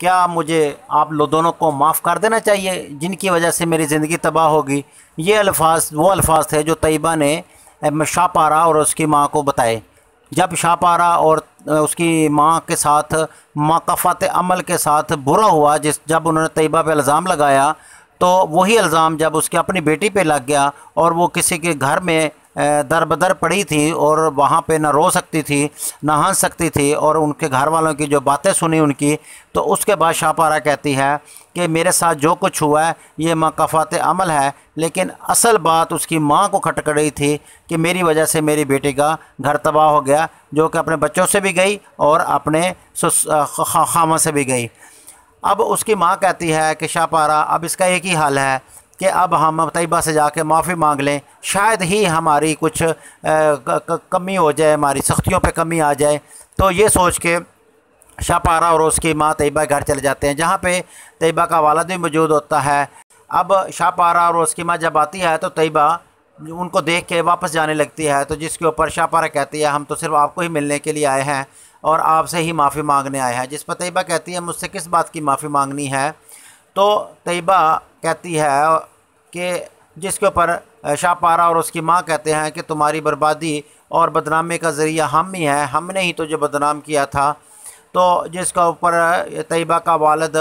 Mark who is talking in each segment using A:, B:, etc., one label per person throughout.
A: क्या मुझे आप दोनों को माफ़ कर देना चाहिए जिनकी वजह से मेरी ज़िंदगी तबाह होगी ये अल्फाज वो अल्फाज थे जो तयबा ने शाहपारा और उसकी माँ को बताए जब शाहपारा और उसकी माँ के साथ माकफ़त अमल के साथ बुरा हुआ जिस जब उन्होंने तयबा पे इल्ज़ाम लगाया तो वही इल्ज़ाम जब उसके अपनी बेटी पे लग गया और वो किसी के घर में दर बदर पड़ी थी और वहाँ पे ना रो सकती थी ना हंस सकती थी और उनके घर वालों की जो बातें सुनी उनकी तो उसके बाद शाहपारा कहती है कि मेरे साथ जो कुछ हुआ है ये मकाफात अमल है लेकिन असल बात उसकी माँ को खटक रही थी कि मेरी वजह से मेरी बेटी का घर तबाह हो गया जो कि अपने बच्चों से भी गई और अपने खामा से भी गई अब उसकी माँ कहती है कि शाहपारा अब इसका एक ही हाल है कि अब हम तयबा से जाके माफ़ी मांग लें शायद ही हमारी कुछ कमी हो जाए हमारी सख्तियों पे कमी आ जाए तो ये सोच के शाहपारा और उसकी माँ तयबा घर चले जाते हैं जहाँ पे तयबा का वालद भी मौजूद होता है अब शाहपारा और उसकी माँ जब आती है तो तयबा उनको देख के वापस जाने लगती है तो जिसके ऊपर शाहपारा कहती है हम तो सिर्फ आपको ही मिलने के लिए आए हैं और आपसे ही माफ़ी मांगने आए हैं जिस पर तयबा कहती है मुझसे किस बात की माफ़ी मांगनी है तो तयबा कहती है कि जिसके ऊपर शाहपारा और उसकी माँ कहते हैं कि तुम्हारी बर्बादी और बदनामी का ज़रिया हम ही हैं हमने ही तुझे बदनाम किया था तो जिसका ऊपर तयबा का वालद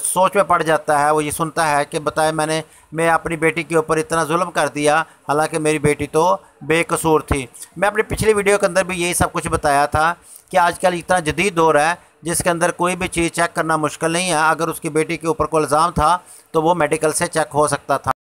A: सोच में पड़ जाता है वो ये सुनता है कि बताए मैंने मैं अपनी बेटी के ऊपर इतना जुल्म कर दिया हालांकि मेरी बेटी तो बेकसूर थी मैं अपनी पिछली वीडियो के अंदर भी यही सब कुछ बताया था कि आजकल इतना जदीद दौर है जिसके अंदर कोई भी चीज़ चेक करना मुश्किल नहीं है अगर उसकी बेटी के ऊपर कोई इल्ज़ाम था तो वो मेडिकल से चेक हो सकता था